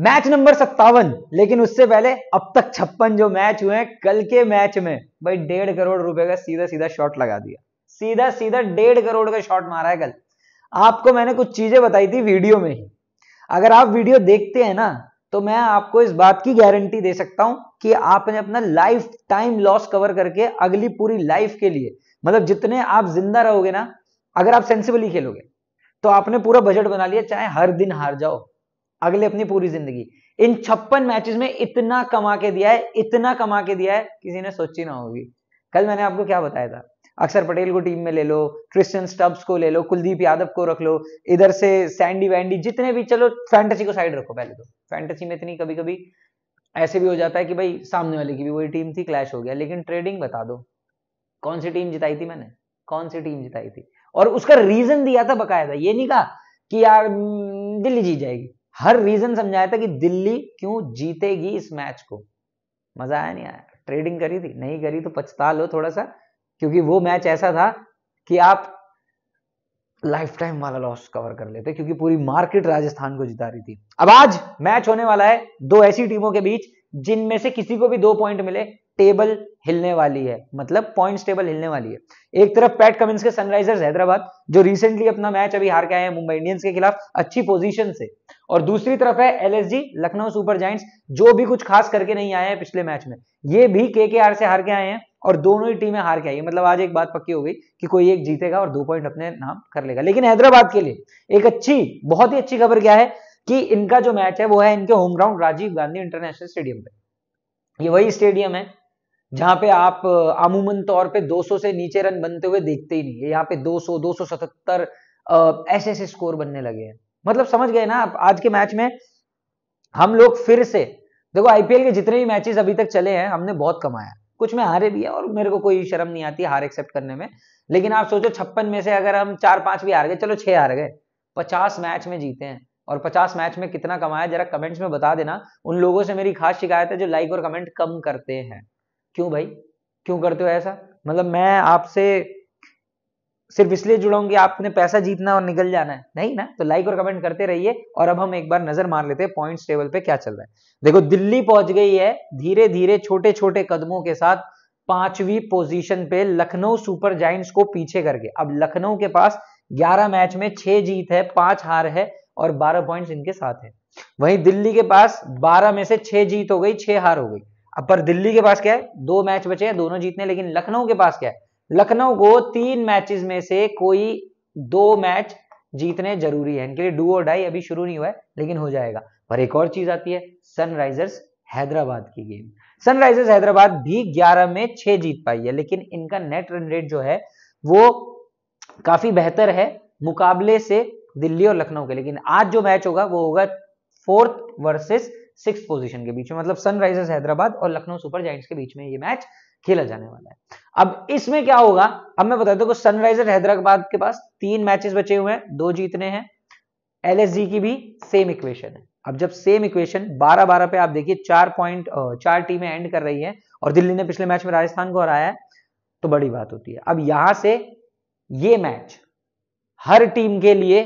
match number सत्तावन लेकिन उससे पहले अब तक छप्पन जो मैच हुए हैं कल के मैच में भाई डेढ़ करोड़ रुपए का सीधा सीधा शॉट लगा दिया सीधा सीधा डेढ़ करोड़ का शॉट मारा है कल आपको मैंने कुछ चीजें बताई थी वीडियो में ही अगर आप वीडियो देखते हैं ना तो मैं आपको इस बात की गारंटी दे सकता हूं कि आपने अपना लाइफ टाइम लॉस कवर करके अगली पूरी लाइफ के लिए मतलब जितने आप जिंदा रहोगे ना अगर आप सेंसिबली खेलोगे तो आपने पूरा बजट बना लिया चाहे हर दिन हार जाओ अगले अपनी पूरी जिंदगी इन छप्पन मैचेस में इतना कमा के दिया है इतना कमा के दिया है किसी ने सोची ना होगी कल मैंने आपको क्या बताया था अक्षर पटेल को टीम में ले लो क्रिस्टियन स्टब्स को ले लो कुलदीप यादव को रख लो इधर से सैंडी वैंडी जितने भी चलो फैंटेसी को साइड रखो पहले तो फैंटेसी में इतनी कभी कभी ऐसे भी हो जाता है कि भाई सामने वाले की भी वही टीम थी क्लैश हो गया लेकिन ट्रेडिंग बता दो कौन सी टीम जिताई थी मैंने कौन सी टीम जिताई थी और उसका रीजन दिया था बकायदा ये नहीं कहा कि यार दिल्ली जीत जाएगी हर रीजन समझाया था कि दिल्ली क्यों जीतेगी इस मैच को मजा आया नहीं आया ट्रेडिंग करी थी नहीं करी तो पछता लो थोड़ा सा क्योंकि वो मैच ऐसा था कि आप लाइफ टाइम वाला लॉस कवर कर लेते क्योंकि पूरी मार्केट राजस्थान को जिता रही थी अब आज मैच होने वाला है दो ऐसी टीमों के बीच जिनमें से किसी को भी दो पॉइंट मिले टेबल हिलने वाली है मतलब पॉइंट्स टेबल हिलने वाली है एक तरफ पैट कमिंस के सनराइजर्स हैदराबाद जो रिसेंटली अपना मैच अभी हार के आए हैं मुंबई इंडियंस के खिलाफ अच्छी पोजीशन से और दूसरी तरफ है एलएसजी लखनऊ सुपर जाइंट्स जो भी कुछ खास करके नहीं आए हैं पिछले मैच में ये भी के से हार के आए हैं और दोनों ही टीमें हार के आई मतलब आज एक बात पक्की हो गई कि कोई एक जीतेगा और दो पॉइंट अपने नाम कर लेगा लेकिन हैदराबाद के लिए एक अच्छी बहुत ही अच्छी खबर क्या है कि इनका जो मैच है वो है इनके home ground Rajiv Gandhi international stadium पे ये वही स्टेडियम है जहां पे आप अमूमन तौर पे 200 से नीचे रन बनते हुए देखते ही नहीं है यहाँ पे 200 277 ऐसे ऐसे स्कोर बनने लगे हैं मतलब समझ गए ना आप आज के मैच में हम लोग फिर से देखो आईपीएल के जितने भी मैचेस अभी तक चले हैं हमने बहुत कमाया कुछ में हारे भी है और मेरे को कोई शर्म नहीं आती हार एक्सेप्ट करने में लेकिन आप सोचो छप्पन में से अगर हम चार पांच भी हार गए चलो छह हार गए पचास मैच में जीते हैं और पचास मैच में कितना कमाया जरा कमेंट्स में बता देना उन लोगों से मेरी खास शिकायत है जो लाइक और कमेंट कम करते हैं क्यों भाई क्यों करते हो ऐसा मतलब मैं आपसे सिर्फ इसलिए जुड़ा कि आपने पैसा जीतना और निकल जाना है नहीं ना तो लाइक और कमेंट करते रहिए और अब हम एक बार नजर मार लेते हैं पॉइंट्स टेबल पे क्या चल रहा है देखो दिल्ली पहुंच गई है धीरे धीरे छोटे छोटे कदमों के साथ पांचवी पोजीशन पे लखनऊ सुपर जाइंट्स को पीछे करके अब लखनऊ के पास 11 मैच में 6 जीत है 5 हार है और 12 पॉइंट्स इनके साथ है वहीं दिल्ली के पास 12 में से 6 जीत हो गई 6 हार हो गई अब पर दिल्ली के पास क्या है दो मैच बचे हैं दोनों जीतने लेकिन लखनऊ के पास क्या है लखनऊ को तीन मैचेस में से कोई दो मैच जीतने जरूरी है इनके लिए डू और डाई अभी शुरू नहीं हुआ है लेकिन हो जाएगा पर एक और चीज आती है सनराइजर्स हैदराबाद की गेम सनराइजर्स हैदराबाद भी 11 में 6 जीत पाई है लेकिन इनका नेट रन रेट जो है वो काफी बेहतर है मुकाबले से दिल्ली और लखनऊ के लेकिन आज जो मैच होगा वो होगा फोर्थ वर्सेस सिक्स पोजीशन के बीच में मतलब सनराइजर्स हैदराबाद और लखनऊ सुपर जाइंट्स के बीच में ये मैच खेला जाने वाला है अब इसमें क्या होगा अब मैं बताता हूँ सनराइजर हैदराबाद के पास तीन मैचेस बचे हुए हैं दो जीतने हैं जी की भी सेम इक्वेशन है अब जब सेम इक्वेशन 12 12 पे आप देखिए चार पॉइंट चार टीमें एंड कर रही है और दिल्ली ने पिछले मैच में राजस्थान को हराया है तो बड़ी बात होती है अब यहां से ये मैच हर टीम के लिए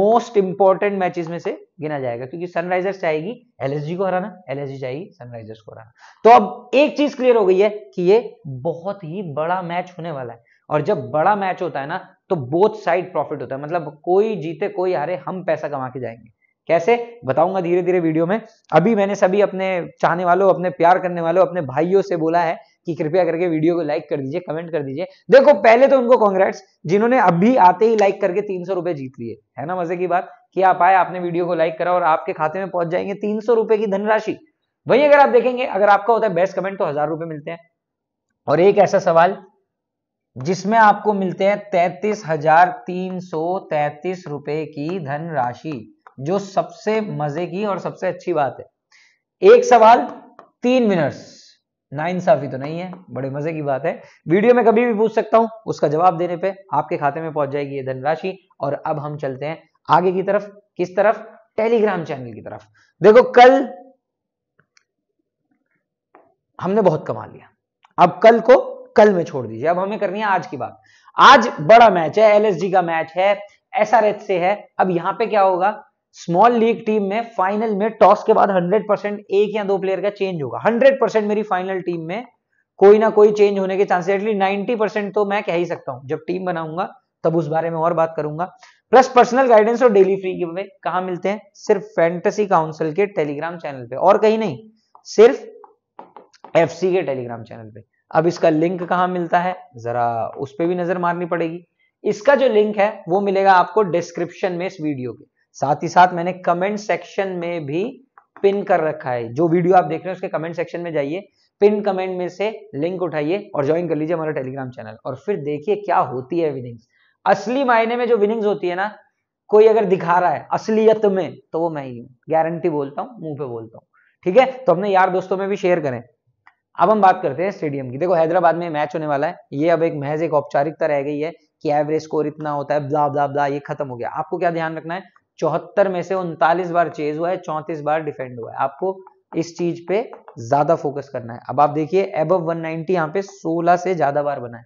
मोस्ट इंपॉर्टेंट मैचेस में से गिना जाएगा क्योंकि सनराइजर्स चाहेगी एलएसजी को हराना एलएसजी चाहेगी सनराइजर्स को हराना तो अब एक चीज क्लियर हो गई है कि ये बहुत ही बड़ा मैच होने वाला है और जब बड़ा मैच होता है ना तो बोथ साइड प्रॉफिट होता है मतलब कोई जीते कोई हारे हम पैसा कमा के जाएंगे कैसे बताऊंगा धीरे धीरे वीडियो में अभी मैंने सभी अपने चाहने वालों अपने प्यार करने वालों अपने भाइयों से बोला है कि कृपया करके वीडियो को लाइक कर दीजिए कमेंट कर दीजिए देखो पहले तो उनको कॉन्ग्रेट्स जिन्होंने अभी आते ही लाइक करके तीन सौ रुपए जीत लिए है ना मजे की बात कि आप आए आपने वीडियो को लाइक करा और आपके खाते में पहुंच जाएंगे तीन सौ रुपए की धनराशि वही अगर आप देखेंगे अगर आपका होता है बेस्ट कमेंट तो हजार रुपए मिलते हैं और एक ऐसा सवाल जिसमें आपको मिलते हैं तैतीस हजार तीन सौ तैतीस रुपए की धनराशि जो सबसे मजे की और सबसे अच्छी बात है एक सवाल तीन विनर्स नाइंसाफी तो नहीं है बड़े मजे की बात है वीडियो में कभी भी पूछ सकता हूं उसका जवाब देने पे आपके खाते में पहुंच जाएगी ये धनराशि और अब हम चलते हैं आगे की तरफ किस तरफ टेलीग्राम चैनल की तरफ देखो कल हमने बहुत कमा लिया अब कल को कल में छोड़ दीजिए अब हमें करनी है आज की बात आज बड़ा मैच है एलएसजी का मैच है एसआरएच से है अब यहां पे क्या होगा स्मॉल लीग टीम में फाइनल में टॉस के बाद 100 परसेंट एक या दो प्लेयर का चेंज होगा 100 परसेंट मेरी फाइनल टीम में कोई ना कोई चेंज होने के चांसेस एटलीस्ट 90 परसेंट तो मैं कह ही सकता हूं जब टीम बनाऊंगा तब उस बारे में और बात करूंगा प्लस पर्सनल गाइडेंस और डेली फ्री गिव कहा मिलते हैं सिर्फ फैंटेसी काउंसिल के टेलीग्राम चैनल पे और कहीं नहीं सिर्फ एफ के टेलीग्राम चैनल पे अब इसका लिंक कहां मिलता है जरा उस पर भी नजर मारनी पड़ेगी इसका जो लिंक है वो मिलेगा आपको डिस्क्रिप्शन में इस वीडियो के साथ ही साथ मैंने कमेंट सेक्शन में भी पिन कर रखा है जो वीडियो आप देख रहे हैं उसके कमेंट सेक्शन में जाइए पिन कमेंट में से लिंक उठाइए और ज्वाइन कर लीजिए हमारा टेलीग्राम चैनल और फिर देखिए क्या होती है विनिंग्स असली मायने में जो विनिंग्स होती है ना कोई अगर दिखा रहा है असलियत में तो वो मैं ही हूं गारंटी बोलता हूं मुंह पे बोलता हूं ठीक है तो अपने यार दोस्तों में भी शेयर करें अब हम बात करते हैं स्टेडियम की देखो हैदराबाद में मैच होने वाला है ये अब एक महज एक औपचारिकता रह गई है कि एवरेज स्कोर इतना होता है ब्ला ब्ला ब्ला ये खत्म हो गया आपको क्या ध्यान रखना है चौहत्तर में से उनतालीस बार चेज हुआ है चौंतीस बार डिफेंड हुआ है आपको इस चीज पे ज्यादा फोकस करना है अब आप देखिए एब 190 नाइनटी यहाँ पे 16 से ज्यादा बार बनाए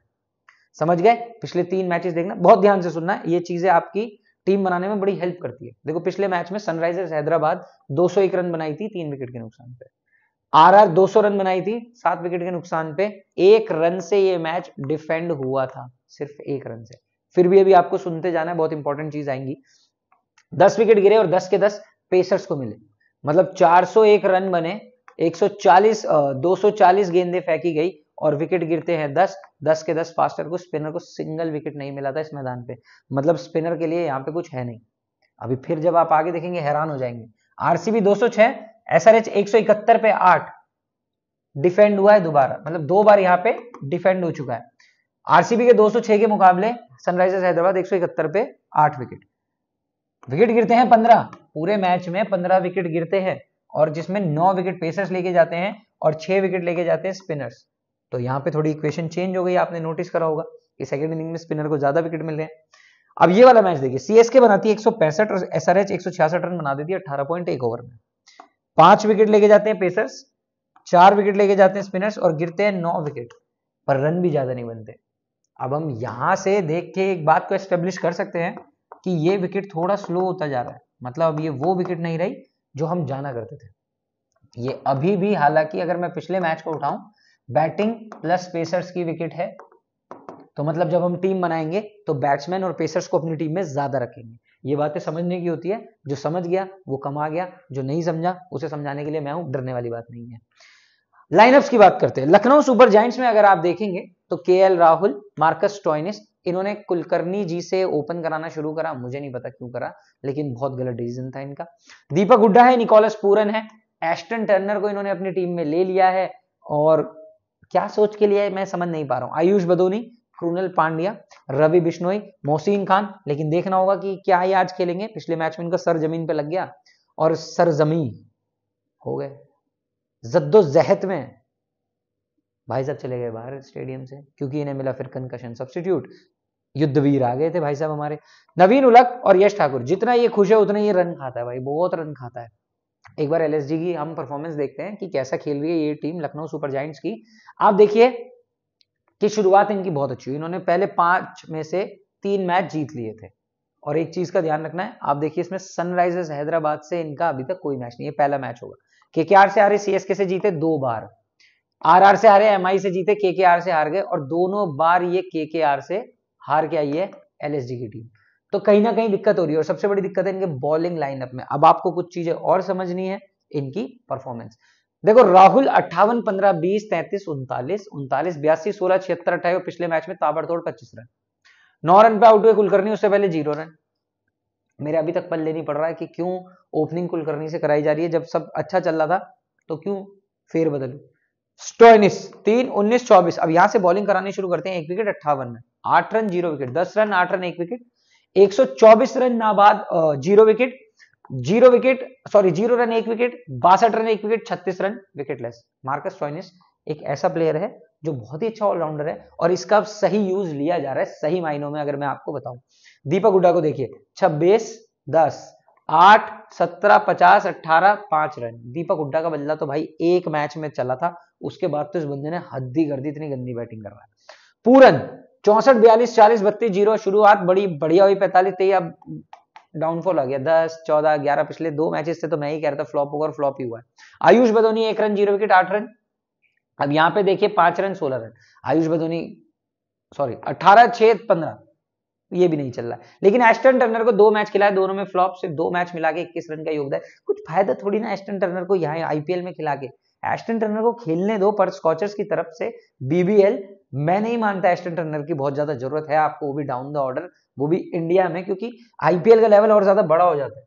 समझ गए पिछले तीन मैचेस देखना बहुत ध्यान से सुनना है ये चीजें आपकी टीम बनाने में बड़ी हेल्प करती है देखो पिछले मैच में सनराइजर्स हैदराबाद 201 रन बनाई थी तीन विकेट के नुकसान पे आर आर दो रन बनाई थी सात विकेट के नुकसान पे एक रन से ये मैच डिफेंड हुआ था सिर्फ एक रन से फिर भी अभी आपको सुनते जाना है बहुत इंपॉर्टेंट चीज आएंगी दस विकेट गिरे और दस के दस पेसर्स को मिले मतलब 401 रन बने 140 240 गेंदे फेंकी गई और विकेट गिरते हैं 10 10 के 10 फास्टर को स्पिनर को सिंगल विकेट नहीं मिला था इस मैदान पे मतलब स्पिनर के लिए यहाँ पे कुछ है नहीं अभी फिर जब आप आगे देखेंगे हैरान हो जाएंगे आरसीबी एक सौ इकहत्तर पे आठ डिफेंड हुआ है दोबारा मतलब दो बार यहाँ पे डिफेंड हो चुका है आरसीबी के 206 के मुकाबले सनराइजर्स हैदराबाद इकहत्तर पे आठ विकेट विकेट गिरते हैं पंद्रह पूरे मैच में पंद्रह विकेट गिरते हैं और जिसमें नौ विकेट पेसर्स लेके जाते हैं और छह विकेट लेके जाते हैं स्पिनर्स तो यहाँ पे थोड़ी इक्वेशन चेंज हो गई आपने नोटिस करा होगा कि सेकेंड इनिंग में स्पिनर को ज्यादा विकेट मिल रहे हैं अब ये वाला मैच देखिए सीएसके बनाती है एक और एस आर रन बना देती है अठारह पॉइंट एक ओवर में पांच विकेट लेके जाते हैं पेसर्स चार विकेट लेके जाते हैं स्पिनर्स और गिरते हैं नौ विकेट पर रन भी ज्यादा नहीं बनते अब हम यहां से देख के एक बात को एस्टेब्लिश कर सकते हैं कि ये विकेट थोड़ा स्लो होता जा रहा है मतलब अब ये वो विकेट नहीं रही जो हम जाना करते थे ये अभी भी हालांकि अगर मैं पिछले मैच को उठाऊं बैटिंग प्लस पेसर्स की विकेट है तो मतलब जब हम टीम बनाएंगे तो बैट्समैन और पेसर्स को अपनी टीम में ज्यादा रखेंगे ये बातें समझने की होती है जो समझ गया वो कमा गया जो नहीं समझा उसे समझाने के लिए मैं हूं डरने वाली बात नहीं है लाइनअप्स की बात करते हैं लखनऊ सुपर जाइंट्स में अगर आप देखेंगे तो के राहुल मार्कस टॉयनिस इन्होंने कुलकर्णी जी से ओपन कराना शुरू करा मुझे नहीं पता क्यों करा लेकिन बहुत गलत डिसीजन था इनका दीपक हुड्डा है निकोलस पूरन है एस्टन टर्नर को इन्होंने अपनी टीम में ले लिया है और क्या सोच के लिए मैं समझ नहीं पा रहा हूं आयुष बदोनी क्रूनल पांड्या रवि बिश्नोई मोहसिन खान लेकिन देखना होगा कि क्या ये आज खेलेंगे पिछले मैच में इनका सर जमीन पे लग गया और सरजमी हो गए जद्दोजहद में भाई साहब चले गए बाहर स्टेडियम से क्योंकि इन्हें मिला फिर कंकशन सब्सटीट्यूट युद्धवीर आ गए थे भाई साहब हमारे नवीन उलक और यश ठाकुर जितना ये खुश है उतना ये रन खाता है भाई बहुत रन खाता है एक बार एल की हम परफॉर्मेंस देखते हैं कि कैसा खेल रही है ये टीम लखनऊ सुपर जाइंट्स की आप देखिए कि शुरुआत इनकी बहुत अच्छी हुई इन्होंने पहले पांच में से तीन मैच जीत लिए थे और एक चीज का ध्यान रखना है आप देखिए इसमें सनराइजर्स हैदराबाद से इनका अभी तक कोई मैच नहीं है पहला मैच होगा के से आ रहे सी से जीते दो बार आरआर से हारे एमआई से जीते केकेआर से हार गए और दोनों बार ये केकेआर से हार के आई है एलएसजी की टीम तो कहीं ना कहीं दिक्कत हो रही है और सबसे बड़ी दिक्कत है इनके बॉलिंग लाइनअप में अब आपको कुछ चीजें और समझनी है इनकी परफॉर्मेंस देखो राहुल अट्ठावन पंद्रह बीस तैंतीस उनतालीस उनतालीस बयासी सोलह छिहत्तर अट्ठाईस पिछले मैच में ताबड़तोड़ पच्चीस रन नौ रन पे आउट हुए कुलकर्णी उससे पहले जीरो रन मेरे अभी तक पल्ले नहीं पड़ रहा है कि क्यों ओपनिंग कुलकर्णी से कराई जा रही है जब सब अच्छा चल रहा था तो क्यों फेर बदलू स्टोइनिस तीन उन्नीस चौबीस अब यहां से बॉलिंग करानी शुरू करते हैं एक विकेट अट्ठावन में आठ रन जीरो विकेट दस रन आठ रन एक विकेट एक सौ चौबीस रन नाबाद zero wicket zero wicket sorry zero run एक विकेट बासठ रन एक विकेट छत्तीस रन विकेटलेस मार्कस स्टोइनिस एक ऐसा प्लेयर है जो बहुत ही अच्छा ऑलराउंडर है और इसका अब सही यूज लिया जा रहा है सही मायनों में अगर मैं आपको बताऊं दीपक हुडा को देखिए छब्बीस दस आठ सत्रह पचास अट्ठारह पांच रन दीपक हुड्डा का बदला तो भाई एक मैच में चला था उसके बाद तो इस बंदे ने हद्दी कर दी इतनी गंदी बैटिंग कर रहा है पूरन चौसठ बयालीस चालीस बत्तीस जीरो शुरुआत बड़ी बढ़िया हुई पैंतालीस तेई अब डाउनफॉल आ गया दस चौदह ग्यारह पिछले दो मैचेस से तो मैं ही कह रहा था फ्लॉप होगा और फ्लॉप ही हुआ है आयुष बदोनी एक रन जीरो विकेट आठ रन अब यहां पे देखिए पांच रन सोलह रन आयुष बदोनी सॉरी अठारह छह पंद्रह ये भी नहीं चल रहा है लेकिन एस्टन टर्नर को दो मैच खिलाए दोनों में फ्लॉप सिर्फ दो मैच मिला के इक्कीस रन का योगदान कुछ फायदा थोड़ी ना एस्टन टर्नर को यहाँ आईपीएल में खिला के एस्टन टर्नर को खेलने दो पर स्कॉचर्स की तरफ से बीबीएल मैं नहीं मानता एस्टन टर्नर की बहुत ज्यादा जरूरत है आपको वो भी डाउन द ऑर्डर वो भी इंडिया में क्योंकि आईपीएल का लेवल और ज्यादा बड़ा हो जाता है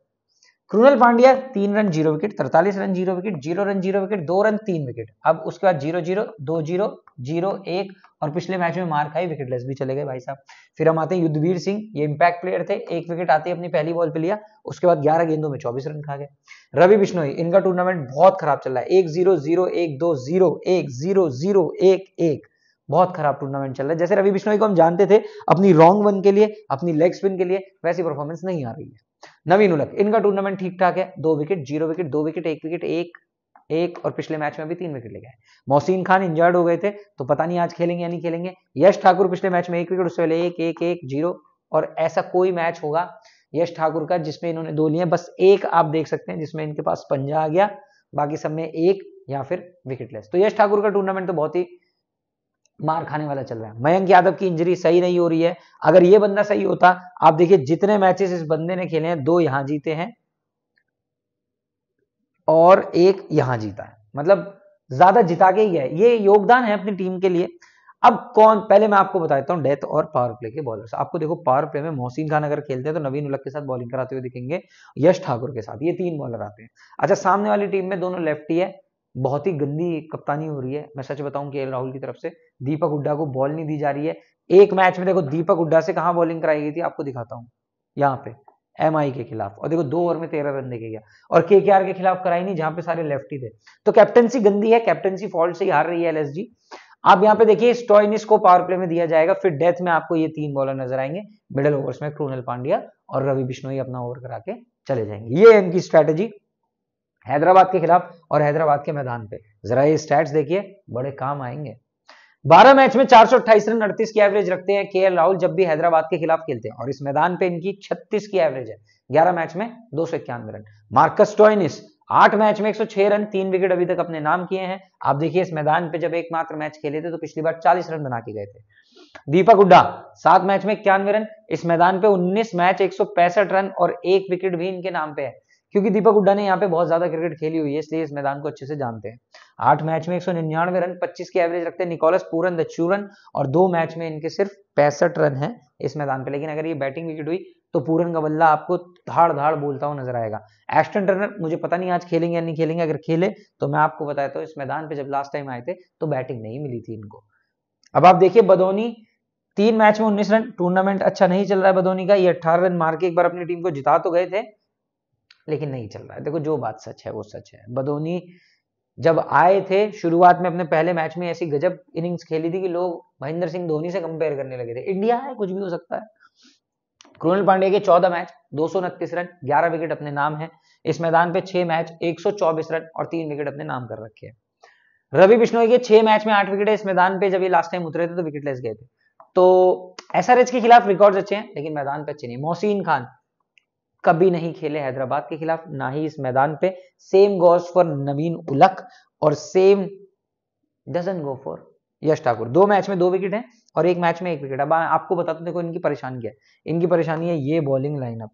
क्रूनल पांड्या तीन रन जीरो विकेट तरतालीस run zero wicket zero run zero wicket दो रन तीन विकेट अब उसके बाद जीरो जीरो दो जीरो जीरो एक और पिछले मैच में मार खाई विकेटलेस भी चले गए भाई साहब फिर हम आते हैं युद्धवीर सिंह ये इंपैक्ट प्लेयर थे एक विकेट आते ही अपनी पहली बॉल पे लिया उसके बाद ग्यारह गेंदों में चौबीस रन खा गए रवि बिश्नोई इनका टूर्नामेंट बहुत खराब चल रहा है एक जीरो जीरो एक दो जीरो एक जीरो जीरो एक एक बहुत खराब टूर्नामेंट चल रहा है जैसे रवि बिश्नोई को हम जानते थे अपनी रॉन्ग वन के लिए अपनी लेग स्पिन के लिए वैसी परफॉर्मेंस नहीं आ रही है नवीन उलक इनका टूर्नामेंट ठीक ठाक है दो विकेट जीरो विकेट दो विकेट एक विकेट एक एक और पिछले मैच में भी तीन विकेट ले गए मोहसिन खान इंजर्ड हो गए थे तो पता नहीं आज खेलेंगे या नहीं खेलेंगे यश ठाकुर पिछले मैच में एक विकेट उससे पहले एक एक एक जीरो और ऐसा कोई मैच होगा यश ठाकुर का जिसमें इन्होंने दो लिए बस एक आप देख सकते हैं जिसमें इनके पास पंजा आ गया बाकी सब में एक या फिर विकेटलेस तो यश ठाकुर का टूर्नामेंट तो बहुत ही मार खाने वाला चल रहा है मयंक यादव की इंजरी सही नहीं हो रही है अगर ये बंदा सही होता आप देखिए जितने मैचेस इस बंदे ने खेले हैं दो यहां जीते हैं और एक यहां जीता है मतलब ज्यादा जिता के ही है ये योगदान है अपनी टीम के लिए अब कौन पहले मैं आपको बता देता हूं डेथ और पावर प्ले के बॉलर आपको देखो पावर प्ले में मोहसिन खान अगर खेलते हैं तो नवीन उलक के साथ बॉलिंग कराते हुए दिखेंगे यश ठाकुर के साथ ये तीन बॉलर आते हैं अच्छा सामने वाली टीम में दोनों लेफ्टी है बहुत ही गंदी कप्तानी हो रही है मैं सच बताऊं के राहुल की तरफ से दीपक हुड्डा को बॉल नहीं दी जा रही है एक मैच में देखो दीपक हुड्डा से कहाँ बॉलिंग कराई गई थी आपको दिखाता हूँ यहाँ पे एम के खिलाफ और देखो दो ओवर में तेरह रन देखे गया और के के खिलाफ कराई नहीं जहां पे सारे लेफ्टी थे तो कैप्टनसी गंदी है कैप्टनसी फॉल्ट से ही हार रही है एल आप यहाँ पे देखिए स्टॉइनिस को पावर प्ले में दिया जाएगा फिर डेथ में आपको ये तीन बॉलर नजर आएंगे मिडल ओवर्स में क्रूनल पांड्या और रवि बिश्नोई अपना ओवर करा के चले जाएंगे ये इनकी स्ट्रैटेजी हैदराबाद के खिलाफ और हैदराबाद के मैदान पे जरा ये स्टैट्स देखिए बड़े काम आएंगे 12 मैच में चार रन 38 की एवरेज रखते हैं के राहुल जब भी हैदराबाद के खिलाफ खेलते हैं और इस मैदान पे इनकी 36 की एवरेज है 11 मैच में दो रन मार्कस टॉइनिस आठ मैच में 106 रन तीन विकेट अभी तक अपने नाम किए हैं आप देखिए इस मैदान पे जब एकमात्र मैच खेले थे तो पिछली बार 40 रन बना के गए थे दीपक हुड्डा सात मैच में इक्यानवे रन इस मैदान पे 19 मैच एक रन और एक विकेट भी इनके नाम पे है क्योंकि दीपक हुड्डा ने यहाँ पे बहुत ज्यादा क्रिकेट खेली हुई है इसलिए इस मैदान को अच्छे से जानते हैं आठ मैच में एक सौ निन्यानवे रन पच्चीस की एवरेज रखते हैं निकोलस पूरन चूरन और दो मैच में इनके सिर्फ पैंसठ रन है इस मैदान पे लेकिन अगर ये बैटिंग विकेट हुई तो पूरन का बल्ला आपको धाड़ धाड़ बोलता हुआ नजर आएगा एस्टन टर्नर मुझे पता नहीं आज खेलेंगे या नहीं खेलेंगे अगर खेले तो मैं आपको बताता हूँ इस मैदान पे जब लास्ट टाइम आए थे तो बैटिंग नहीं मिली थी इनको अब आप देखिए बदोनी तीन मैच में उन्नीस रन टूर्नामेंट अच्छा नहीं चल रहा है बदोनी का ये अट्ठारह रन मार के एक बार अपनी टीम को जिता तो गए थे लेकिन नहीं चल रहा है देखो जो बात सच है वो सच है बदोनी जब आए थे शुरुआत में अपने पहले मैच में ऐसी गजब इनिंग्स खेली थी कि लोग महेंद्र सिंह धोनी से कंपेयर करने लगे थे इंडिया है कुछ भी हो सकता है क्रोनल पांडे के 14 मैच दो रन 11 विकेट अपने नाम है इस मैदान पे 6 मैच 124 रन और 3 विकेट अपने नाम कर रखे हैं रवि बिश्नोई के 6 मैच में 8 विकेट है इस मैदान पे जब ये लास्ट टाइम उतरे थे तो विकेट लेस गए थे तो एस के खिलाफ रिकॉर्ड अच्छे हैं लेकिन मैदान पे अच्छे नहीं मोहसिन खान कभी नहीं खेले हैदराबाद के खिलाफ ना ही इस मैदान पे सेम गोज फॉर नवीन उलक और सेम डजन गो फॉर यश ठाकुर दो मैच में दो विकेट हैं और एक मैच में एक विकेट अब आपको बताते देखो इनकी परेशानी क्या है इनकी परेशानी है ये बॉलिंग लाइनअप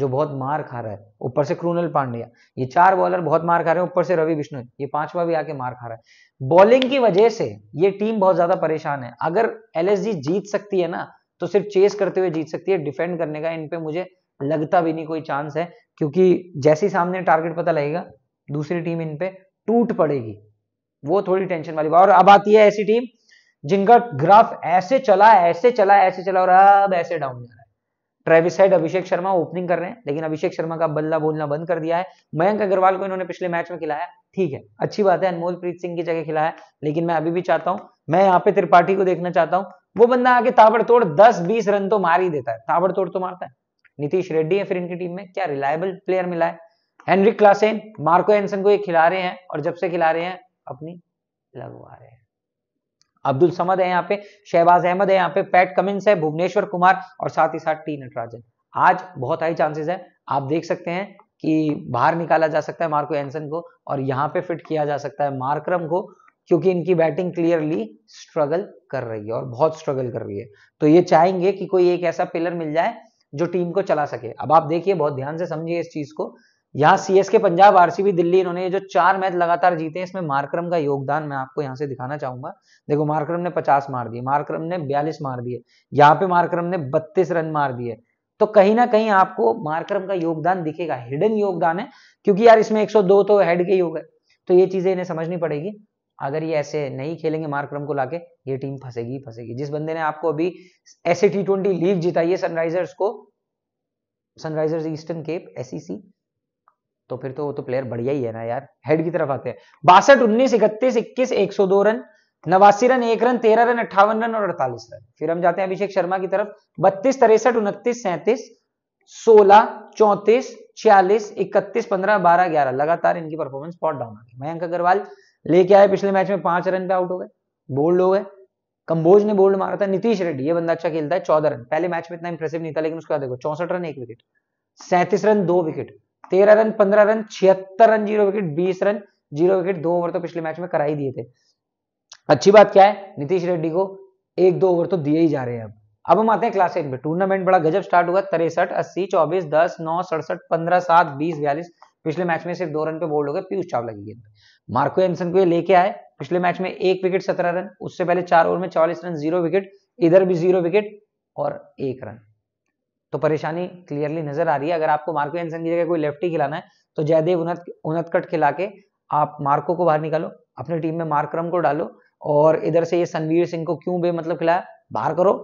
जो बहुत मार खा रहा है ऊपर से क्रूनल पांड्या ये चार बॉलर बहुत मार खा रहे हैं ऊपर से रवि विष्णु ये पांचवा भी आके मार खा रहा है बॉलिंग की वजह से ये टीम बहुत ज्यादा परेशान है अगर एल जीत सकती है ना तो सिर्फ चेस करते हुए जीत सकती है डिफेंड करने का इन पे मुझे लगता भी नहीं कोई चांस है क्योंकि जैसे ही सामने टारगेट पता लगेगा दूसरी टीम इन पे टूट पड़ेगी वो थोड़ी टेंशन वाली बात और अब आती है ऐसी टीम जिनका ग्राफ ऐसे चला ऐसे चला ऐसे चला और अब ऐसे डाउन जा रहा है Travis Head Abhishek Sharma opening कर रहे हैं लेकिन अभिषेक शर्मा का बल्ला बोलना बंद कर दिया है मयंक अग्रवाल को इन्होंने पिछले मैच में खिलाया ठीक है अच्छी बात है अनमोल प्रीत सिंह की जगह खिलाया लेकिन मैं अभी भी चाहता हूं मैं यहाँ पे त्रिपाठी को देखना चाहता हूँ वो बंदा आके ताबड़तोड़ दस बीस रन तो मार ही देता है ताबड़तोड़ तो मारता है नीतीश रेड्डी है फिर इनकी टीम में क्या रिलायबल प्लेयर मिला है हेनरिक क्लासेन मार्को एनसन को ये खिला रहे हैं और जब से खिला रहे हैं अपनी लगवा रहे हैं अब्दुल समद है यहाँ पे शहबाज अहमद है यहाँ पे पैट कमिंस है भुवनेश्वर कुमार और साथ ही साथ टी नटराजन आज बहुत हाई चांसेस है आप देख सकते हैं कि बाहर निकाला जा सकता है मार्को एनसन को और यहाँ पे फिट किया जा सकता है मार्क्रम को क्योंकि इनकी बैटिंग क्लियरली स्ट्रगल कर रही है और बहुत स्ट्रगल कर रही है तो ये चाहेंगे कि कोई एक ऐसा पिलर मिल जाए जो टीम को चला सके अब आप देखिए बहुत ध्यान से समझिए इस चीज को यहाँ सी एस के पंजाब आरसीबी दिल्ली इन्होंने जो चार मैच लगातार जीते हैं इसमें मार्क्रम का योगदान मैं आपको यहाँ से दिखाना चाहूंगा देखो मार्क्रम ने पचास मार दिए मार्क्रम ने बयालीस मार दिए यहाँ पे मार्क्रम ने बत्तीस रन मार दिए तो कहीं ना कहीं आपको मार्क्रम का योगदान दिखेगा हिडन योगदान है क्योंकि यार इसमें 102 तो हेड के योग है तो ये चीजें इन्हें समझनी पड़ेगी अगर ये ऐसे नहीं खेलेंगे मार्क्रम को लाके ये टीम फंसेगी फंसेगी जिस बंदे ने आपको अभी ऐसे टी ट्वेंटी लीग जिताई है सनराइजर्स को सनराइजर्स ईस्टर्न केप एसीसी तो फिर तो वो तो प्लेयर बढ़िया ही है ना यार हेड की तरफ आते हैं बासठ उन्नीस इकतीस इक्कीस एक सौ दो रन नवासी रन एक रन तेरह रन अट्ठावन रन और अड़तालीस रन फिर हम जाते हैं अभिषेक शर्मा की तरफ बत्तीस तिरसठ उनतीस सैंतीस सोलह चौंतीस छियालीस इकतीस पंद्रह बारह ग्यारह लगातार इनकी परफॉर्मेंस बहुत डाउन आ गई मयंक अग्रवाल लेके आए पिछले मैच में पांच रन पे आउट हो गए बोल्ड हो गए कंबोज ने बोल्ड मारा था नीतीश रेड्डी ये बंदा अच्छा खेलता है चौदह रन पहले मैच में इतना इंप्रेसिव नहीं था लेकिन उसके बाद देखो चौसठ रन एक विकेट सैंतीस रन दो विकेट तेरह रन पंद्रह रन छिहत्तर रन जीरो विकेट बीस रन जीरो विकेट दो ओवर तो पिछले मैच में कराई दिए थे अच्छी बात क्या है नीतीश रेड्डी को एक दो ओवर तो दिए ही जा रहे हैं अब अब हम आते हैं क्लास एट में टूर्नामेंट बड़ा गजब स्टार्ट हुआ तिरसठ अस्सी चौबीस दस नौ सड़सठ पंद्रह सात बीस बयालीस पिछले मैच में सिर्फ दो रन पे बोल्ड हो गए पीयूष चावला की गेंद मार्को एनसन को ये लेके आए पिछले मैच में एक विकेट सत्रह रन उससे पहले चार ओवर में चौलीस रन जीरो विकेट इधर भी जीरो विकेट और एक रन तो परेशानी क्लियरली नजर आ रही है अगर आपको मार्को एनसन की जगह कोई लेफ्टी खिलाना है तो जयदेव उनत उनतकट खिला के आप मार्को को बाहर निकालो अपनी टीम में मार्क्रम को डालो और इधर से ये सनवीर सिंह को क्यों बे मतलब खिलाया बाहर करो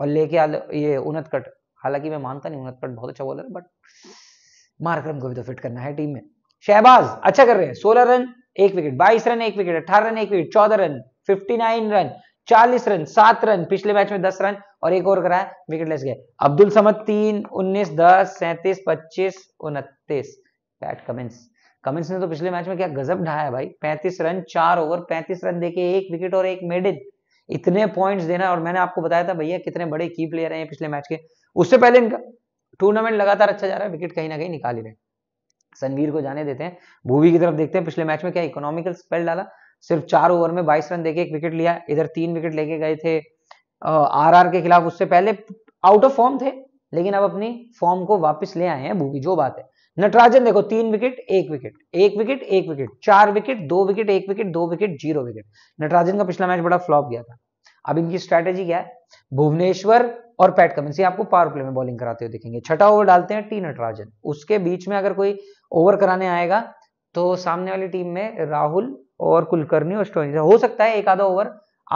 और लेके आ ये उनतकट हालांकि मैं मानता नहीं उनतकट बहुत अच्छा बॉलर बट मार्करम को भी तो फिट करना है टीम में शहबाज अच्छा कर रहे हैं सोलह रन एक विकेट बाईस रन एक विकेट अठारह रन एक विकेट चौदह रन फिफ्टी नाइन रन चालीस रन सात रन पिछले मैच में दस रन और एक ओवर कराया विकेट लेस गए अब्दुल समद तीन उन्नीस दस सैंतीस पच्चीस उनतीस पैट कमिंस कमिंस ने तो पिछले मैच में क्या गजब ढाया भाई पैंतीस रन चार ओवर पैंतीस रन देके एक विकेट और एक मेडिन इतने पॉइंट्स देना और मैंने आपको बताया था भैया कितने बड़े की प्लेयर हैं पिछले मैच के उससे पहले इनका टूर्नामेंट लगातार अच्छा जा रहा है विकेट कहीं ना कहीं निकाल ही रहे सनवीर को जाने देते हैं भूवी की तरफ देखते हैं पिछले मैच में क्या इकोनॉमिकल स्पेल डाला सिर्फ चार ओवर में बाईस रन देके एक विकेट लिया इधर तीन विकेट लेके गए थे आर आर के खिलाफ उससे पहले आउट ऑफ फॉर्म थे लेकिन अब अपनी फॉर्म को वापस ले आए हैं भूवी जो बात है नटराजन देखो तीन विकेट एक विकेट एक विकेट एक विकेट चार विकेट दो विकेट एक विकेट दो विकेट जीरो विकेट नटराजन का पिछला मैच बड़ा फ्लॉप गया था अब इनकी स्ट्रैटेजी क्या है भुवनेश्वर और पैट कमिंस ये आपको पावर प्ले में बॉलिंग कराते हुए देखेंगे छठा ओवर डालते हैं टी नटराजन उसके बीच में अगर कोई ओवर कराने आएगा तो सामने वाली टीम में राहुल और कुलकर्णी और स्टोनी हो सकता है एक आधा ओवर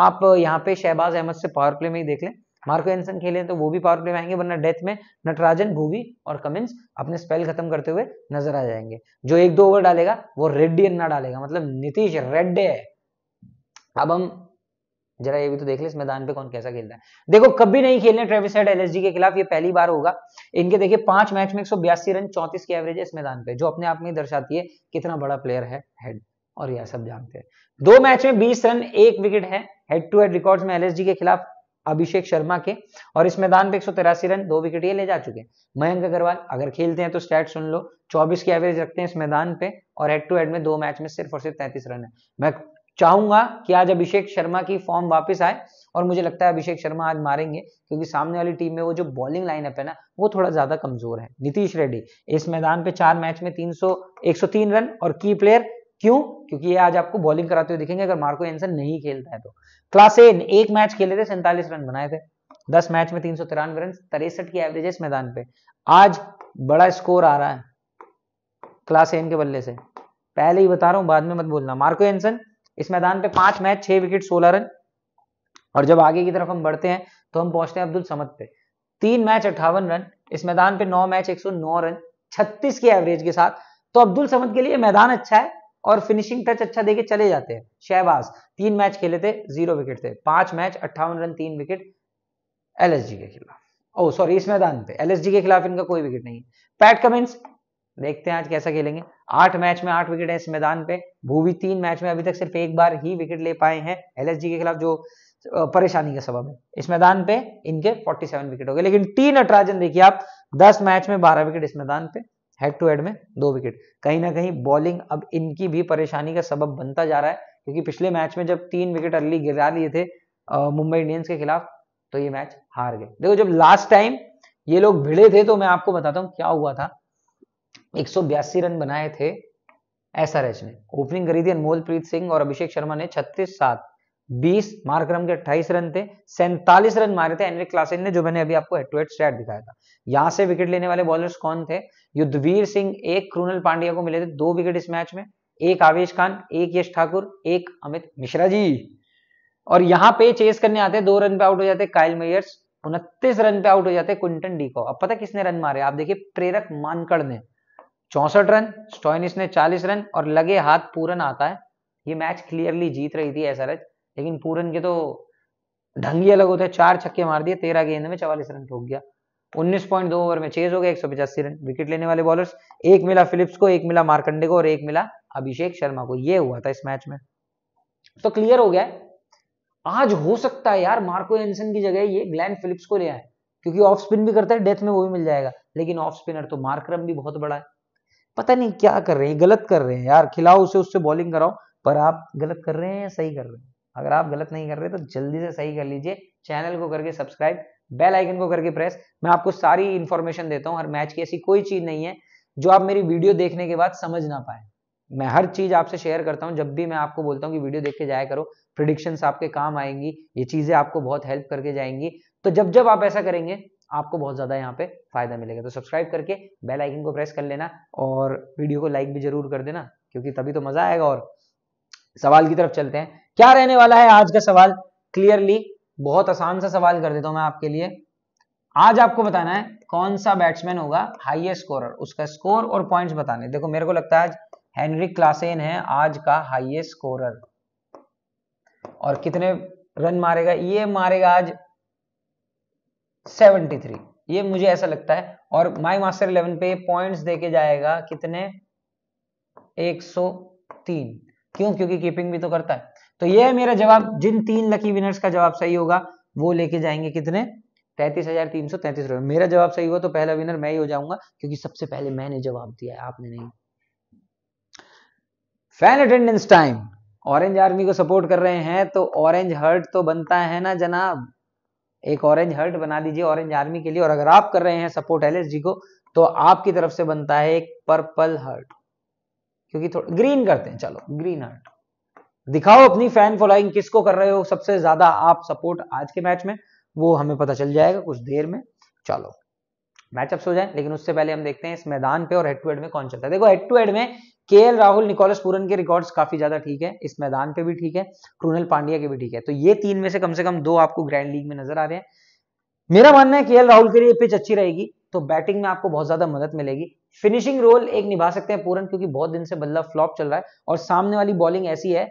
आप यहाँ पे शहबाज अहमद से पावर प्ले में ही देख लें मार्को एनसन खेले तो वो भी पावर प्ले में आएंगे वरना डेथ में नटराजन भूवी और कमिंस अपने स्पेल खत्म करते हुए नजर आ जाएंगे जो एक दो ओवर डालेगा वो रेड्डी अन्ना डालेगा मतलब नीतीश रेड्डे अब हम जरा ये भी तो देख ले इस मैदान पे कौन कैसा खेलता है देखो कभी नहीं खेलने ट्रेविस हेड एलएसजी के खिलाफ ये पहली बार होगा इनके देखिए पांच मैच में एक रन चौंतीस की एवरेज है इस मैदान पे जो अपने आप में दर्शाती है कितना बड़ा प्लेयर है हेड और यह सब जानते हैं दो मैच में बीस रन एक विकेट है हेड टू हेड रिकॉर्ड में एलएसजी के खिलाफ अभिषेक शर्मा के और इस मैदान पे एक रन दो विकेट ये ले जा चुके हैं मयंक अग्रवाल अगर खेलते हैं तो स्टैट सुन लो 24 की एवरेज रखते हैं इस मैदान पे और हेड टू हेड में दो मैच में सिर्फ और सिर्फ 33 रन है मैं चाहूंगा कि आज अभिषेक शर्मा की फॉर्म वापस आए और मुझे लगता है अभिषेक शर्मा आज मारेंगे क्योंकि सामने वाली टीम में वो जो बॉलिंग लाइनअप है ना वो थोड़ा ज्यादा कमजोर है नीतीश रेड्डी इस मैदान पे चार मैच में 300 103 रन और की प्लेयर क्यों क्योंकि ये आज आपको बॉलिंग कराते हुए दिखेंगे अगर मार्को एंसन नहीं खेलता है तो क्लास एन एक मैच खेले थे सैंतालीस रन बनाए थे दस मैच में तीन सौ तिरानवे रन तिरसठ की एवरेज है इस मैदान पे आज बड़ा स्कोर आ रहा है क्लास एन के बल्ले से पहले ही बता रहा हूं बाद में मत बोलना मार्को एंसन इस मैदान पे पांच मैच छह विकेट सोलह रन और जब आगे की तरफ हम बढ़ते हैं तो हम पहुंचते हैं अब्दुल समद पे तीन मैच अट्ठावन रन इस मैदान पे नौ मैच एक रन छत्तीस की एवरेज के साथ तो अब्दुल समद के लिए मैदान अच्छा है और फिनिशिंग टच अच्छा देके चले जाते हैं शहबाज तीन मैच खेले थे जीरो विकेट थे पांच मैच अट्ठावन रन तीन विकेट एलएसजी के खिलाफ ओ oh, सॉरी इस मैदान पे एलएसजी के खिलाफ इनका कोई विकेट नहीं पैट कमिंस देखते हैं आज कैसा खेलेंगे आठ मैच में आठ विकेट है इस मैदान पे भूवी तीन मैच में अभी तक सिर्फ एक बार ही विकेट ले पाए हैं एल के खिलाफ जो परेशानी का सबब है इस मैदान पे इनके 47 विकेट हो गए लेकिन टी नटराजन देखिए आप 10 मैच में 12 विकेट इस मैदान पे हेड टू हेड में दो विकेट कहीं ना कहीं बॉलिंग अब इनकी भी परेशानी का सबब बनता जा रहा है क्योंकि पिछले मैच में जब तीन विकेट अर्ली गिरा लिए थे मुंबई इंडियंस के खिलाफ तो ये मैच हार गए देखो जब लास्ट टाइम ये लोग भिड़े थे तो मैं आपको बताता हूँ क्या हुआ था एक रन बनाए थे एसआरएच ने ओपनिंग करी थी अनमोलप्रीत सिंह और अभिषेक शर्मा ने 36 सात 20 मार्करम के 28 रन थे सैंतालीस रन मारे थे एनरिक क्लासेन ने जो मैंने अभी आपको हेड टू हेड स्टैट दिखाया था यहां से विकेट लेने वाले बॉलर्स कौन थे युद्धवीर सिंह एक क्रूनल पांड्या को मिले थे दो विकेट इस मैच में एक आवेश खान एक यश ठाकुर एक अमित मिश्रा जी और यहाँ पे चेस करने आते दो रन पे आउट हो जाते काइल मेयर्स उनतीस रन पे आउट हो जाते क्विंटन डी को अब पता किसने रन मारे आप देखिए प्रेरक मानकड़ ने चौसठ रन स्टॉइनिस ने 40 रन और लगे हाथ पूरन आता है ये मैच क्लियरली जीत रही थी एस लेकिन पूरन के तो ढंगी अलग होते हैं चार छक्के मार दिए तेरह गेंद में चवालीस रन ठोक गया 19.2 ओवर में चेज हो गया एक रन विकेट लेने वाले बॉलर्स एक मिला फिलिप्स को एक मिला मार्कंडे को और एक मिला अभिषेक शर्मा को ये हुआ था इस मैच में तो क्लियर हो गया आज हो सकता है यार मार्को एनसन की जगह ये ग्लैन फिलिप्स को ले आए क्योंकि ऑफ स्पिन भी करता है डेथ में वो भी मिल जाएगा लेकिन ऑफ स्पिनर तो मार्क्रम भी बहुत बड़ा है पता नहीं क्या कर रहे हैं गलत कर रहे हैं यार खिलाओ उसे उससे बॉलिंग कराओ पर आप गलत कर रहे हैं या सही कर रहे हैं अगर आप गलत नहीं कर रहे तो जल्दी से सही कर लीजिए चैनल को करके सब्सक्राइब बेल आइकन को करके प्रेस मैं आपको सारी इन्फॉर्मेशन देता हूँ हर मैच की ऐसी कोई चीज़ नहीं है जो आप मेरी वीडियो देखने के बाद समझ ना पाए मैं हर चीज़ आपसे शेयर करता हूँ जब भी मैं आपको बोलता हूँ कि वीडियो देख के जाया करो प्रिडिक्शंस आपके काम आएंगी ये चीज़ें आपको बहुत हेल्प करके जाएंगी तो जब जब आप ऐसा करेंगे आपको बहुत ज़्यादा यहाँ पे फ़ायदा मिलेगा तो सब्सक्राइब करके बेल आइकन को प्रेस कर लेना और वीडियो को लाइक भी जरूर कर देना क्योंकि तभी तो मज़ा आएगा और सवाल की तरफ चलते हैं क्या रहने वाला है आज का सवाल क्लियरली बहुत आसान सा सवाल कर देता हूँ मैं आपके लिए आज आपको बताना है कौन सा बैट्समैन होगा हाइएस्ट स्कोरर उसका स्कोर और पॉइंट्स बताने देखो मेरे को लगता है आज हेनरी क्लासेन है आज का हाइएस्ट स्कोरर और कितने रन मारेगा ये मारेगा आज 73 ये मुझे ऐसा लगता है और माई मास्टर इलेवन पे पॉइंट्स देके जाएगा कितने 103 क्यों क्योंकि कीपिंग भी तो करता है तो ये है मेरा जवाब जिन तीन लकी विनर्स का जवाब सही होगा वो लेके जाएंगे कितने तैतीस हजार तीन सौ तैतीस रुपए मेरा जवाब सही हुआ तो पहला विनर मैं ही हो जाऊंगा क्योंकि सबसे पहले मैंने जवाब दिया है आपने नहीं fan attendance time orange army को सपोर्ट कर रहे हैं तो ऑरेंज हर्ट तो बनता है ना जनाब एक ऑरेंज हर्ट बना दीजिए ऑरेंज आर्मी के लिए और अगर आप कर रहे हैं सपोर्ट एलएसजी को तो आपकी तरफ से बनता है एक पर्पल हर्ट क्योंकि थोड़ा ग्रीन करते हैं चलो ग्रीन हर्ट दिखाओ अपनी फैन फॉलोइंग किसको कर रहे हो सबसे ज्यादा आप सपोर्ट आज के मैच में वो हमें पता चल जाएगा कुछ देर में चलो मैचअप्स हो जाए लेकिन उससे पहले हम देखते हैं इस मैदान पे और हेड टू हेड में कौन चलता है देखो हेड टू हेड में के राहुल निकोलस पूरन के रिकॉर्ड्स काफी ज्यादा ठीक है इस मैदान पे भी ठीक है क्रूनल पांड्या के भी ठीक है तो ये तीन में से कम से कम दो आपको ग्रैंड लीग में नजर आ रहे हैं मेरा मानना है के राहुल के लिए पिच अच्छी रहेगी तो बैटिंग में आपको बहुत ज्यादा मदद मिलेगी फिनिशिंग रोल एक निभा सकते हैं पूरन क्योंकि बहुत दिन से बदला फ्लॉप चल रहा है और सामने वाली बॉलिंग ऐसी है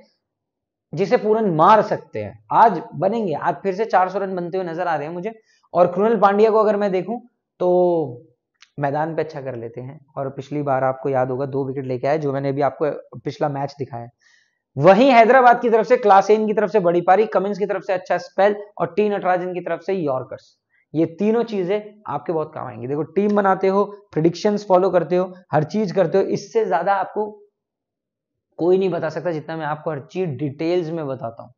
जिसे पूरन मार सकते हैं आज बनेंगे आज फिर से 400 रन बनते हुए नजर आ रहे हैं मुझे और क्रुनल पांड्या को अगर मैं देखूं तो मैदान पे अच्छा कर लेते हैं और पिछली बार आपको याद होगा दो विकेट लेके आए जो मैंने अभी आपको पिछला मैच दिखाया वहीं हैदराबाद की तरफ से क्लासेन की तरफ से बड़ी पारी कमिंस की तरफ से अच्छा स्पेल और टी नटराजन की तरफ से यॉर्कर्स ये तीनों चीजें आपके बहुत काम आएंगी देखो टीम बनाते हो प्रिडिक्शंस फॉलो करते हो हर चीज करते हो इससे ज्यादा आपको कोई नहीं बता सकता जितना मैं आपको हर चीज डिटेल्स में बताता हूं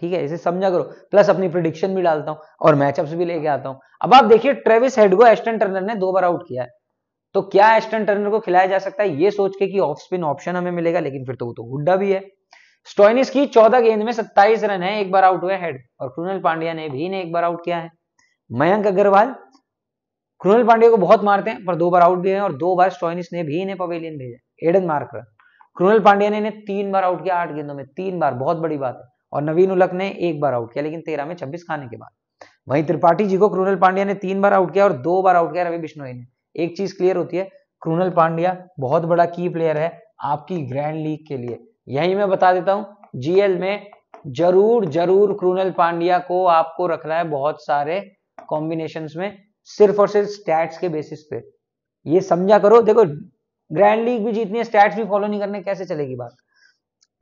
ठीक है इसे समझा करो प्लस अपनी प्रिडिक्शन भी डालता हूं और मैचअप्स भी लेके आता हूं अब आप देखिए ट्रेविस हेड को एस्टन टर्नर ने दो बार आउट किया है तो क्या एस्टन टर्नर को खिलाया जा सकता है ये सोच के कि ऑफ स्पिन ऑप्शन हमें मिलेगा लेकिन फिर तो वो तो हुड्डा भी है स्टोइनिस की चौदह गेंद में सत्ताईस रन है एक बार आउट हुए हेड और क्रुनल पांड्या ने भी ने एक बार आउट किया है मयंक अग्रवाल क्रुनल पांड्या को बहुत मारते हैं पर दो बार आउट भी हैं और दो बार स्टोइनिस ने भी इन्हें पवेलियन भेजा एडन मार्कर क्रुनल पांड्या ने तीन बार आउट किया आठ गेंदों में तीन बार बहुत बड़ी बात है और नवीन उलक ने एक बार आउट किया लेकिन तेरह में छब्बीस खाने के बाद वहीं त्रिपाठी जी को क्रूनल पांड्या ने तीन बार आउट किया और दो बार आउट किया रवि बिश्नोई ने एक चीज क्लियर होती है क्रूनल पांड्या बहुत बड़ा की प्लेयर है आपकी ग्रैंड लीग के लिए यही मैं बता देता हूं जीएल में जरूर जरूर क्रूनल पांड्या को आपको रखना है बहुत सारे कॉम्बिनेशन में सिर्फ और सिर्फ स्टैट्स के बेसिस पे ये समझा करो देखो ग्रैंड लीग भी जीतनी है स्टैट्स भी फॉलो नहीं करने कैसे चलेगी बात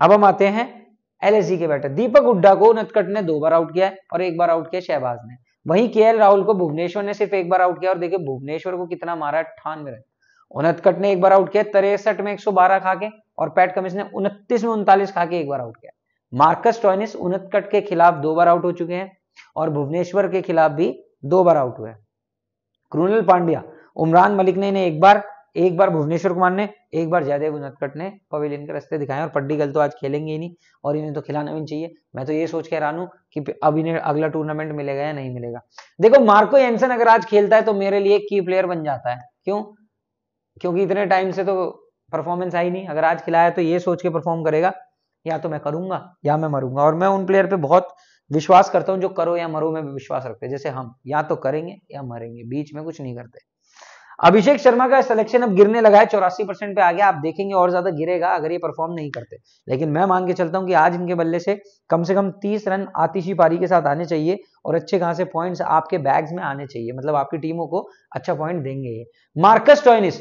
अब हम आते हैं एलएसी e के बैटर दीपक हुड्डा को नटकट ने दो बार आउट किया और एक बार आउट किया शहबाज ने वहीं के राहुल को भुवनेश्वर ने सिर्फ एक बार आउट किया और देखिए भुवनेश्वर को कितना मारा अठानवे रन उनतकट ने एक बार आउट किया तिरसठ में 112 खा के और पैट कमिश ने उनतीस में उनतालीस खा के एक बार आउट किया मार्कस टॉयनिस उनतकट के खिलाफ दो बार आउट हो चुके हैं और भुवनेश्वर के खिलाफ भी दो बार आउट हुए क्रूनल पांड्या उमरान मलिक ने इन्हें एक बार एक बार भुवनेश्वर कुमार ने एक बार जयदेव उनटकट ने पवेलियन के रास्ते दिखाए और पड्डी गल तो आज खेलेंगे ही नहीं और इन्हें तो खिलाना भी चाहिए मैं तो ये सोच के हैरान हूँ कि अब इन्हें अगला टूर्नामेंट मिलेगा या नहीं मिलेगा देखो मार्को एंसन अगर आज खेलता है तो मेरे लिए की प्लेयर बन जाता है क्यों क्योंकि इतने टाइम से तो परफॉर्मेंस आई नहीं अगर आज खिलाया तो ये सोच के परफॉर्म करेगा या तो मैं करूंगा या मैं मरूंगा और मैं उन प्लेयर पे बहुत विश्वास करता हूँ जो करो या मरो में विश्वास रखते हैं जैसे हम या तो करेंगे या मरेंगे बीच में कुछ नहीं करते अभिषेक शर्मा का सिलेक्शन अब गिरने लगा है चौरासी परसेंट पे आ गया आप देखेंगे और ज्यादा गिरेगा अगर ये परफॉर्म नहीं करते लेकिन मैं मान के चलता हूं कि आज इनके बल्ले से कम से कम तीस रन आतिशी पारी के साथ आने चाहिए और अच्छे खासे पॉइंट्स आपके बैग्स में आने चाहिए मतलब आपकी टीमों को अच्छा पॉइंट देंगे ये मार्कस टॉयनिस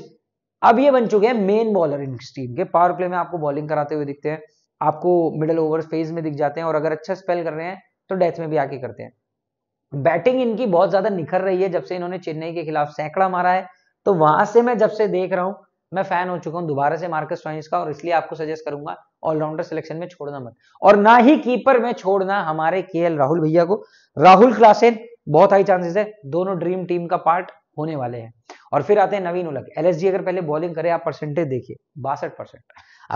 अब ये बन चुके हैं मेन बॉलर इन टीम के पावर प्ले में आपको बॉलिंग कराते हुए दिखते हैं आपको मिडल ओवर फेज में दिख जाते हैं और अगर अच्छा स्पेल कर रहे हैं तो डेथ में भी आके करते हैं बैटिंग इनकी बहुत ज्यादा निखर रही है जब से इन्होंने चेन्नई के खिलाफ सैकड़ा मारा है तो वहां से मैं जब से देख रहा हूं मैं फैन हो चुका हूं दोबारा से मार्कस स्वाइंस का और इसलिए आपको सजेस्ट करूंगा ऑलराउंडर सिलेक्शन में छोड़ना मत और ना ही कीपर में छोड़ना हमारे के राहुल भैया को राहुल क्लासेन बहुत हाई चांसेस है दोनों ड्रीम टीम का पार्ट होने वाले हैं और फिर आते हैं नवीन उलक एल अगर पहले बॉलिंग करे आप परसेंटेज देखिए बासठ परसेंट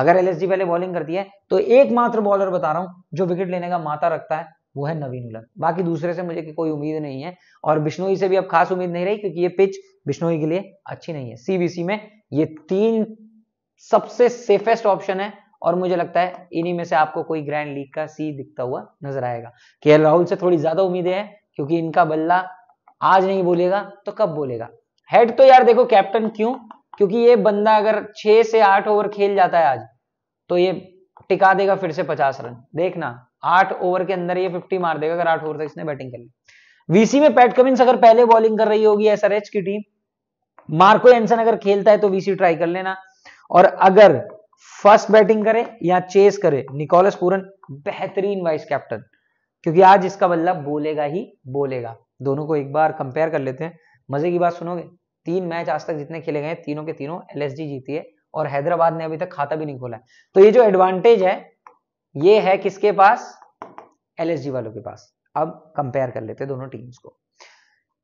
अगर एल पहले बॉलिंग करती है तो एकमात्र बॉलर बता रहा हूं जो विकेट लेने का माता रखता है वो है नवीन उलर बाकी दूसरे से मुझे कोई उम्मीद नहीं है और बिश्नोई से भी अब खास उम्मीद नहीं रही क्योंकि ये पिच बिश्नोई के लिए अच्छी नहीं है सीबीसी में ये तीन सबसे सेफेस्ट ऑप्शन है और मुझे लगता है इन्हीं में से आपको कोई ग्रैंड लीग का सी दिखता हुआ नजर आएगा के राहुल से थोड़ी ज्यादा उम्मीदें हैं क्योंकि इनका बल्ला आज नहीं बोलेगा तो कब बोलेगा हेड तो यार देखो कैप्टन क्यों क्योंकि ये बंदा अगर छह से आठ ओवर खेल जाता है आज तो ये टिका देगा फिर से पचास रन देखना आठ ओवर के अंदर ये फिफ्टी मार देगा अगर आठ ओवर तक इसने बैटिंग कर ली वीसी में पैट कमिंस अगर पहले बॉलिंग कर रही होगी एसआरएच की टीम मार्को एंसन अगर खेलता है तो वीसी ट्राई कर लेना और अगर फर्स्ट बैटिंग करे या चेस करे निकोलस पूरन बेहतरीन वाइस कैप्टन क्योंकि आज इसका बल्ला बोलेगा ही बोलेगा दोनों को एक बार कंपेयर कर लेते हैं मजे की बात सुनोगे तीन मैच आज तक जितने खेले गए तीनों के तीनों एलएसजी जीती है और हैदराबाद ने अभी तक खाता भी नहीं खोला है तो ये जो एडवांटेज है ये है किसके पास एलएसजी वालों के पास अब कंपेयर कर लेते हैं दोनों टीम्स को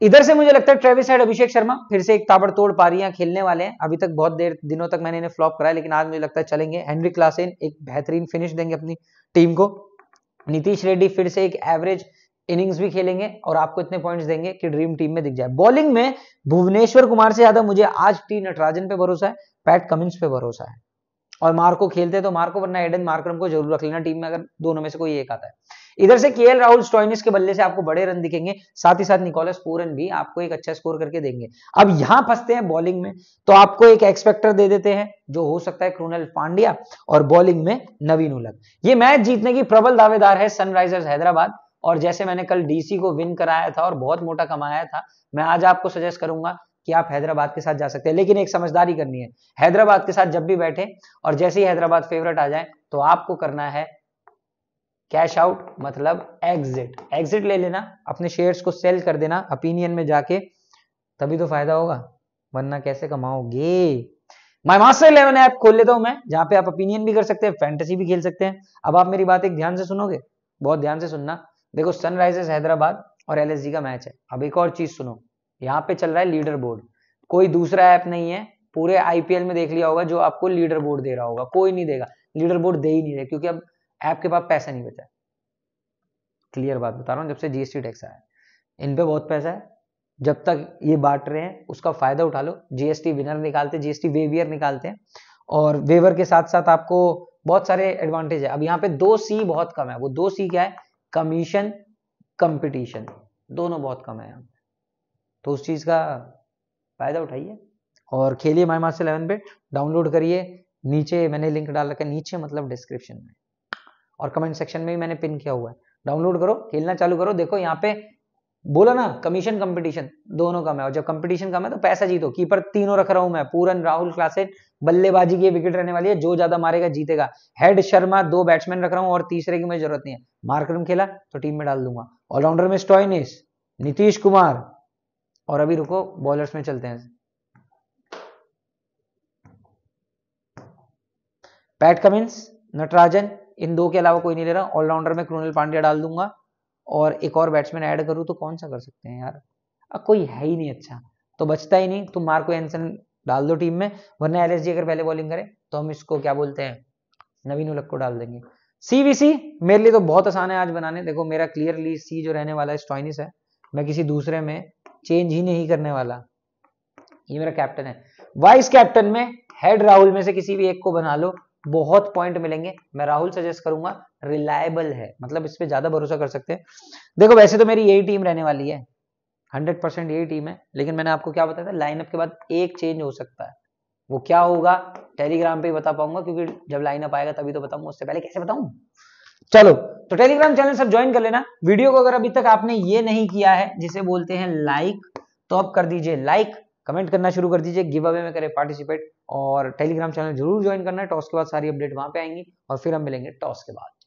इधर से मुझे लगता है ट्रेविस हेड अभिषेक शर्मा फिर से एक ताबड़तोड़ पारियां खेलने वाले हैं अभी तक बहुत देर दिनों तक मैंने इन्हें फ्लॉप कराया लेकिन आज मुझे लगता है चलेंगे हेनरी क्लासेन एक बेहतरीन फिनिश देंगे अपनी टीम को नीतीश रेड्डी फिर से एक एवरेज इनिंग्स भी खेलेंगे और आपको इतने पॉइंट्स देंगे कि ड्रीम टीम में दिख जाए बॉलिंग में भुवनेश्वर कुमार से ज्यादा मुझे आज टी नटराजन पे भरोसा है पैट कमिंग्स पे भरोसा है और मार्को खेलते हैं तो मार्को वरना एडन मार्क्रम को जरूर रख लेना टीम में अगर दोनों में से कोई एक आता है इधर से केएल राहुल स्टॉइनिस के बल्ले से आपको बड़े रन दिखेंगे साथ ही साथ निकोलस पूरन भी आपको एक अच्छा स्कोर करके देंगे अब यहां फंसते हैं बॉलिंग में तो आपको एक एक्सपेक्टर दे देते हैं जो हो सकता है क्रुनल पांड्या और बॉलिंग में नवीन उलग ये मैच जीतने की प्रबल दावेदार है सनराइजर्स हैदराबाद और जैसे मैंने कल डीसी को विन कराया था और बहुत मोटा कमाया था मैं आज आपको सजेस्ट करूंगा कि आप हैदराबाद के साथ जा सकते हैं लेकिन एक समझदारी करनी है हैदराबाद के साथ जब भी बैठे और जैसे ही हैदराबाद फेवरेट आ जाए तो आपको करना है कैश आउट मतलब एग्जिट एग्जिट ले लेना अपने शेयर्स को सेल कर देना ओपिनियन में जाके तभी तो फायदा होगा वरना कैसे कमाओगे माई मास्टर इलेवन ऐप खोल लेता हूं मैं जहां पे आप ओपिनियन भी कर सकते हैं फैंटेसी भी खेल सकते हैं अब आप मेरी बात एक ध्यान से सुनोगे बहुत ध्यान से सुनना देखो सनराइजर्स हैदराबाद और एलएसजी का मैच है अब एक और चीज सुनो यहाँ पे चल रहा है लीडर बोर्ड कोई दूसरा ऐप नहीं है पूरे आईपीएल में देख लिया होगा जो आपको लीडर बोर्ड दे रहा होगा कोई नहीं देगा लीडर बोर्ड दे ही नहीं रहे क्योंकि अब ऐप के पास पैसा नहीं बचा क्लियर बात बता रहा हूँ जब से जीएसटी टैक्स आया इन पे बहुत पैसा है जब तक ये बांट रहे हैं उसका फायदा उठा लो जीएसटी विनर निकालते हैं जीएसटी वेवियर निकालते हैं और वेवर के साथ साथ आपको बहुत सारे एडवांटेज है अब यहाँ पे दो सी बहुत कम है वो दो सी क्या है कमीशन कंपटीशन दोनों बहुत कम है यहाँ तो उस चीज़ का फ़ायदा उठाइए और खेलिए माई मास्टर इलेवन पे डाउनलोड करिए नीचे मैंने लिंक डाल रखा है नीचे मतलब डिस्क्रिप्शन में और कमेंट सेक्शन में भी मैंने पिन किया हुआ है डाउनलोड करो खेलना चालू करो देखो यहाँ पे बोला ना कमीशन कंपटीशन दोनों कम है और जब कंपटीशन कम है तो पैसा जीतो कीपर तीनों रख रहा हूं मैं पूरन राहुल क्लासेट बल्लेबाजी की विकेट रहने वाली है जो ज्यादा मारेगा जीतेगा हेड शर्मा दो बैट्समैन रख रहा हूं और तीसरे की मुझे जरूरत नहीं है मार्क्रम खेला तो टीम में डाल दूंगा ऑलराउंडर में स्टॉइनिस नीतीश कुमार और अभी रुको बॉलर्स में चलते हैं पैट कमिंस नटराजन इन दो के अलावा कोई नहीं ले रहा ऑलराउंडर में क्रोनल पांड्या डाल दूंगा और एक और बैट्समैन ऐड करूं तो कौन सा कर सकते हैं यार अब कोई है ही नहीं अच्छा तो बचता ही नहीं तुम मार्को एंसन डाल दो टीम में वरना एल अगर पहले बॉलिंग करे तो हम इसको क्या बोलते हैं नवीन उलक को डाल देंगे सीवीसी मेरे लिए तो बहुत आसान है आज बनाने देखो मेरा क्लियरली सी जो रहने वाला है स्टॉइनिस है मैं किसी दूसरे में चेंज ही नहीं करने वाला ये मेरा कैप्टन है वाइस कैप्टन में हेड राहुल में से किसी भी एक को बना लो बहुत पॉइंट मिलेंगे मैं राहुल सजेस्ट करूंगा रिलायबल है मतलब इस पर ज्यादा भरोसा कर सकते हैं देखो वैसे तो मेरी यही टीम रहने वाली है हंड्रेड परसेंट यही टीम है लेकिन मैंने आपको क्या बताया था लाइनअप के बाद एक चेंज हो सकता है वो क्या होगा टेलीग्राम पे ही बता पाऊंगा क्योंकि जब लाइनअप आएगा तभी तो बताऊंगा उससे पहले कैसे बताऊंगा चलो तो टेलीग्राम चैनल सब ज्वाइन कर लेना वीडियो को अगर अभी तक आपने ये नहीं किया है जिसे बोलते हैं लाइक तो अब कर दीजिए लाइक कमेंट करना शुरू कर दीजिए गिव अवे में करें पार्टिसिपेट और टेलीग्राम चैनल जरूर ज्वाइन करना टॉस के बाद सारी अपडेट वहां पे आएंगी और फिर हम मिलेंगे टॉस के बाद